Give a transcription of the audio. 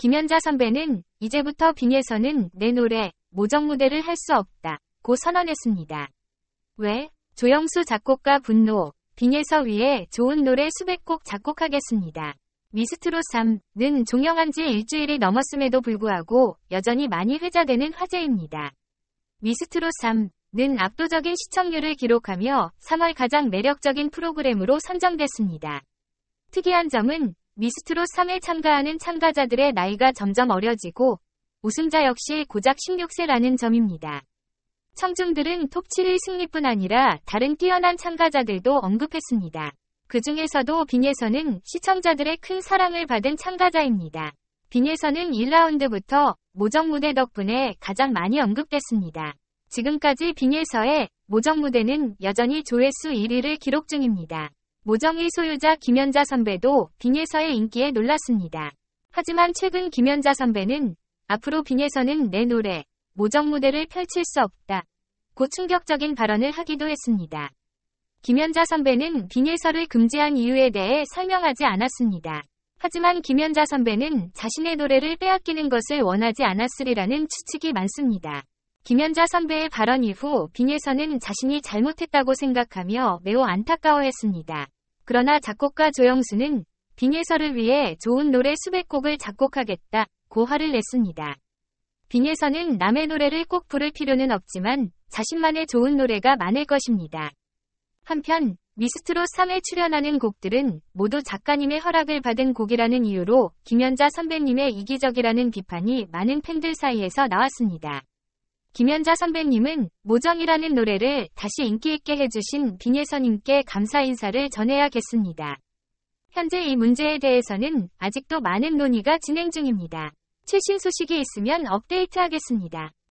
김연자 선배는 이제부터 빙에서는 내 노래 모정 무대를 할 수 없다. 고 선언했습니다. 왜? 조영수 작곡가 분노, 빙에서 위에 좋은 노래 수백 곡 작곡하겠습니다. 미스트로 3는 종영한 지 일주일이 넘었음에도 불구하고 여전히 많이 회자되는 화제입니다. 미스트로 3는 압도적인 시청률을 기록하며 3월 가장 매력적인 프로그램으로 선정됐습니다. 특이한 점은 미스트롯 3에 참가하는 참가자들의 나이가 점점 어려지고 우승자 역시 고작 16세라는 점입니다. 청중들은 톱7의 승리뿐 아니라 다른 뛰어난 참가자들도 언급했습니다. 그 중에서도 빈에서는 시청자들의 큰 사랑을 받은 참가자입니다. 빈에서는 1라운드부터 모정 무대 덕분에 가장 많이 언급됐습니다. 지금까지 빈에서의 모정 무대는 여전히 조회수 1위를 기록 중입니다. 모정의 소유자 김연자 선배도 빙에서의 인기에 놀랐습니다. 하지만 최근 김연자 선배는 앞으로 빙에서는 내 노래, 모정 무대를 펼칠 수 없다. 고 충격적인 발언을 하기도 했습니다. 김연자 선배는 빙에서를 금지한 이유에 대해 설명하지 않았습니다. 하지만 김연자 선배는 자신의 노래를 빼앗기는 것을 원하지 않았으리라는 추측이 많습니다. 김연자 선배의 발언 이후 빙에서는 자신이 잘못했다고 생각하며 매우 안타까워했습니다. 그러나 작곡가 조영수는 빙에서를 위해 좋은 노래 수백 곡을 작곡하겠다 고 화를 냈습니다. 빙에서는 남의 노래를 꼭 부를 필요는 없지만 자신만의 좋은 노래가 많을 것입니다. 한편 미스트롯 3에 출연하는 곡들은 모두 작가님의 허락을 받은 곡이라는 이유로 김연자 선배님의 이기적이라는 비판이 많은 팬들 사이에서 나왔습니다. 김연자 선배님은 모정이라는 노래를 다시 인기있게 해주신 빙예선님께 감사 인사를 전해야겠습니다. 현재 이 문제에 대해서는 아직도 많은 논의가 진행 중입니다. 최신 소식이 있으면 업데이트하겠습니다.